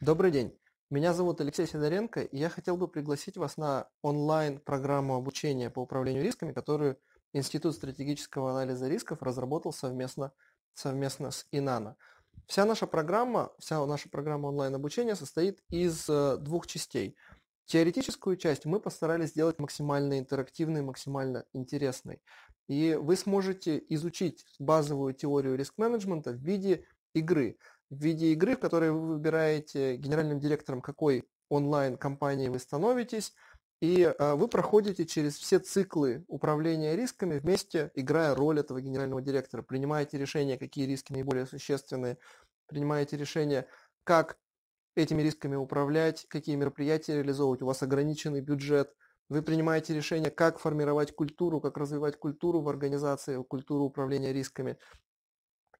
Добрый день. Меня зовут Алексей Сидоренко, и я хотел бы пригласить вас на онлайн-программу обучения по управлению рисками, которую Институт стратегического анализа рисков разработал совместно, совместно с Инана. Вся наша программа, вся наша программа онлайн-обучения состоит из э, двух частей. Теоретическую часть мы постарались сделать максимально интерактивной, максимально интересной. И вы сможете изучить базовую теорию риск-менеджмента в виде игры – в виде игры, в которой вы выбираете генеральным директором, какой онлайн-компании вы становитесь, и а, вы проходите через все циклы управления рисками вместе, играя роль этого генерального директора. Принимаете решения, какие риски наиболее существенные, принимаете решения, как этими рисками управлять, какие мероприятия реализовывать, у вас ограниченный бюджет, вы принимаете решение, как формировать культуру, как развивать культуру в организации, культуру управления рисками.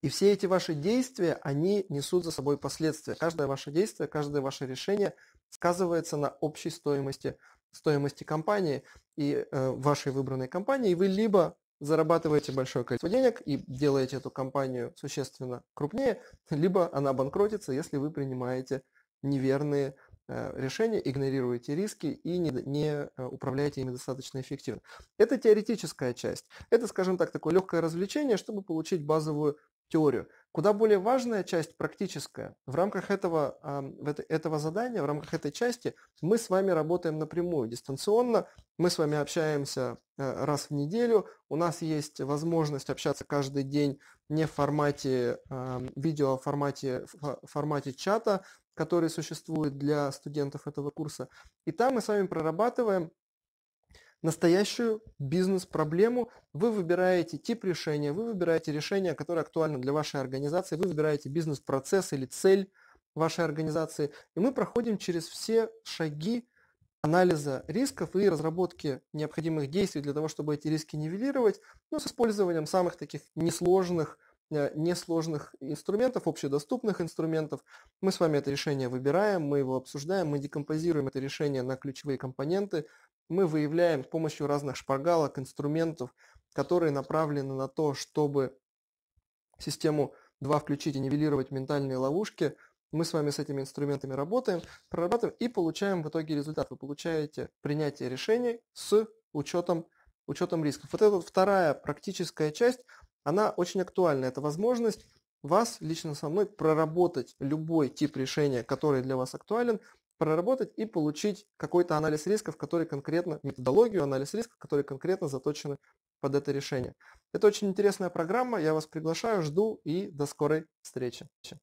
И все эти ваши действия, они несут за собой последствия. Каждое ваше действие, каждое ваше решение сказывается на общей стоимости, стоимости компании и э, вашей выбранной компании. И вы либо зарабатываете большое количество денег и делаете эту компанию существенно крупнее, либо она банкротится, если вы принимаете неверные э, решения, игнорируете риски и не, не э, управляете ими достаточно эффективно. Это теоретическая часть. Это, скажем так, такое легкое развлечение, чтобы получить базовую теорию. Куда более важная часть практическая. В рамках этого, этого задания, в рамках этой части мы с вами работаем напрямую, дистанционно. Мы с вами общаемся э, раз в неделю. У нас есть возможность общаться каждый день не в формате видео, а в формате, в а, формате чата, который существует для студентов этого курса. И там мы с вами прорабатываем настоящую бизнес-проблему, вы выбираете тип решения, вы выбираете решение, которое актуально для вашей организации, вы выбираете бизнес-процесс или цель вашей организации, и мы проходим через все шаги анализа рисков и разработки необходимых действий для того, чтобы эти риски нивелировать, но ну, с использованием самых таких несложных э, несложных инструментов, общедоступных инструментов. Мы с вами это решение выбираем, мы его обсуждаем, мы декомпозируем это решение на ключевые компоненты, мы выявляем с помощью разных шпаргалок, инструментов, которые направлены на то, чтобы систему 2 включить и нивелировать ментальные ловушки. Мы с вами с этими инструментами работаем, прорабатываем и получаем в итоге результат. Вы получаете принятие решений с учетом, учетом рисков. Вот эта вторая практическая часть, она очень актуальна. Это возможность вас лично со мной проработать любой тип решения, который для вас актуален – проработать и получить какой-то анализ рисков, который конкретно, методологию, анализ рисков, которые конкретно заточены под это решение. Это очень интересная программа, я вас приглашаю, жду и до скорой встречи.